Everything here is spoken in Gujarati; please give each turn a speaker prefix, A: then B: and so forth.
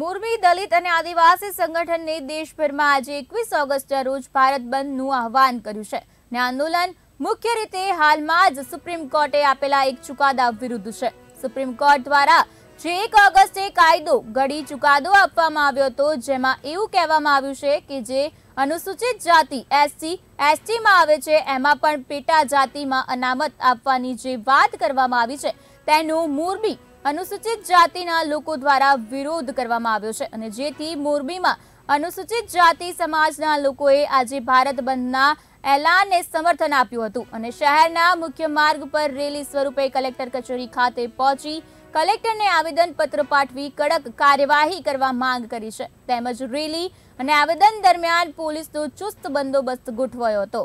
A: મોરબી દલિત અને આદિવાસી સંગઠનને દેશભરમાં આજે એકવીસ ઓગસ્ટના રોજ ભારત બંધનું આહવાન કર્યું છે અને આંદોલન મુખ્ય રીતે હાલમાં જ સુપ્રીમ કોર્ટે આપેલા એક ચુકાદા વિરુદ્ધ છે સુપ્રીમ કોર્ટ દ્વારા જે એક ઓગસ્ટે કાયદો ઘડી ચુકાદો આપવામાં આવ્યો હતો જેમાં એવું કહેવામાં આવ્યું છે કે જે અનુસૂચિત જાતિ એસસી એસટીમાં આવે છે એમાં પણ પેટા જાતિમાં અનામત આપવાની જે વાત કરવામાં આવી છે તેનું મોરબી અનુસૂચિત જાતિના લોકો દ્વારા વિરોધ કરવામાં આવ્યો છે અને જેથી મોરબીમાં અનુસૂચિત જાતિ સમાજના લોકોએ આજે ભારત બંધના એલાનને સમર્થન આપ્યું હતું અને શહેરના મુખ્ય માર્ગ પર રેલી સ્વરૂપે કલેક્ટર કચેરી ખાતે પહોંચી કલેક્ટરને આવેદનપત્ર પાઠવી કડક કાર્યવાહી કરવા માંગ કરી છે તેમજ રેલી અને આવેદન દરમિયાન પોલીસનો ચુસ્ત બંદોબસ્ત ગોઠવાયો હતો